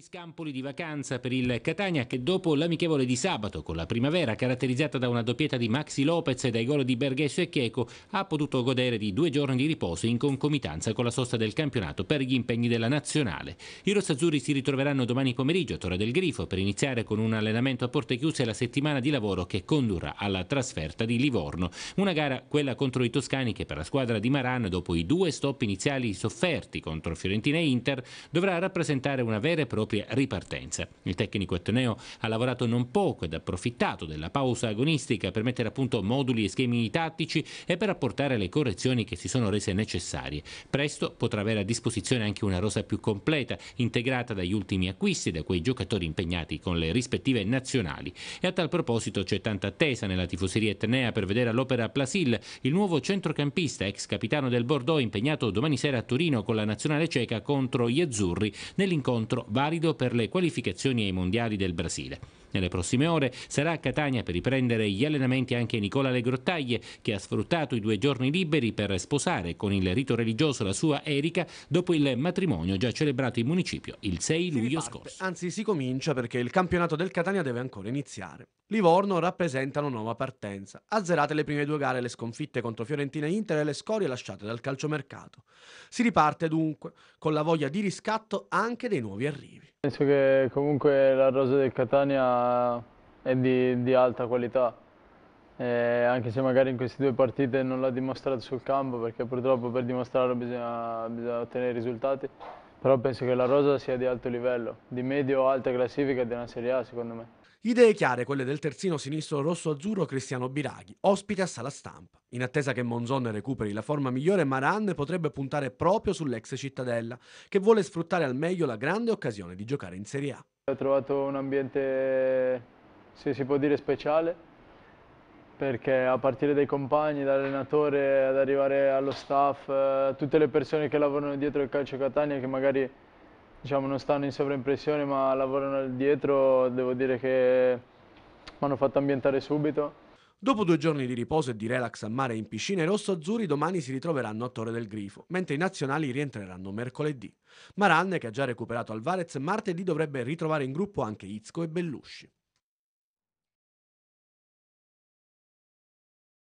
scampoli di vacanza per il Catania che dopo l'amichevole di sabato con la primavera caratterizzata da una doppietta di Maxi Lopez e dai gol di Berghesso e Chieco ha potuto godere di due giorni di riposo in concomitanza con la sosta del campionato per gli impegni della nazionale. I rossazzurri si ritroveranno domani pomeriggio a Torre del Grifo per iniziare con un allenamento a porte chiuse la settimana di lavoro che condurrà alla trasferta di Livorno. Una gara quella contro i toscani che per la squadra di Maran dopo i due stop iniziali sofferti contro Fiorentina e Inter dovrà rappresentare una vera e propria propria ripartenza. Il tecnico etneo ha lavorato non poco ed approfittato della pausa agonistica per mettere a punto moduli e schemi tattici e per apportare le correzioni che si sono rese necessarie. Presto potrà avere a disposizione anche una rosa più completa, integrata dagli ultimi acquisti e da quei giocatori impegnati con le rispettive nazionali. E a tal proposito c'è tanta attesa nella tifoseria etnea per vedere all'opera Plasil, il nuovo centrocampista ex capitano del Bordeaux impegnato domani sera a Torino con la nazionale ceca contro gli azzurri nell'incontro valido valido per le qualificazioni ai mondiali del Brasile. Nelle prossime ore sarà a Catania per riprendere gli allenamenti anche Nicola Le Grottaglie, che ha sfruttato i due giorni liberi per sposare con il rito religioso la sua Erika dopo il matrimonio già celebrato in municipio il 6 luglio riparte, scorso. Anzi, si comincia perché il campionato del Catania deve ancora iniziare. Livorno rappresenta una nuova partenza. Azzerate le prime due gare, le sconfitte contro Fiorentina e Inter e le scorie lasciate dal calciomercato. Si riparte dunque con la voglia di riscatto anche dei nuovi arrivi. Penso che comunque la rosa del Catania ma è di, di alta qualità. Eh, anche se magari in queste due partite non l'ha dimostrato sul campo, perché purtroppo per dimostrarlo bisogna, bisogna ottenere risultati, però penso che la rosa sia di alto livello, di medio-alta classifica della Serie A secondo me. Idee chiare quelle del terzino sinistro rosso-azzurro Cristiano Biraghi, ospite a sala stampa. In attesa che Monzon recuperi la forma migliore, Maran potrebbe puntare proprio sull'ex cittadella, che vuole sfruttare al meglio la grande occasione di giocare in Serie A. Ho trovato un ambiente, se si può dire, speciale, perché a partire dai compagni, dall'allenatore, ad arrivare allo staff, eh, tutte le persone che lavorano dietro il calcio Catania, che magari diciamo, non stanno in sovraimpressione ma lavorano dietro, devo dire che mi hanno fatto ambientare subito Dopo due giorni di riposo e di relax a mare in piscina, i rosso-azzurri domani si ritroveranno a Torre del Grifo, mentre i nazionali rientreranno mercoledì. Maranne, che ha già recuperato Alvarez, martedì dovrebbe ritrovare in gruppo anche Izco e Bellusci.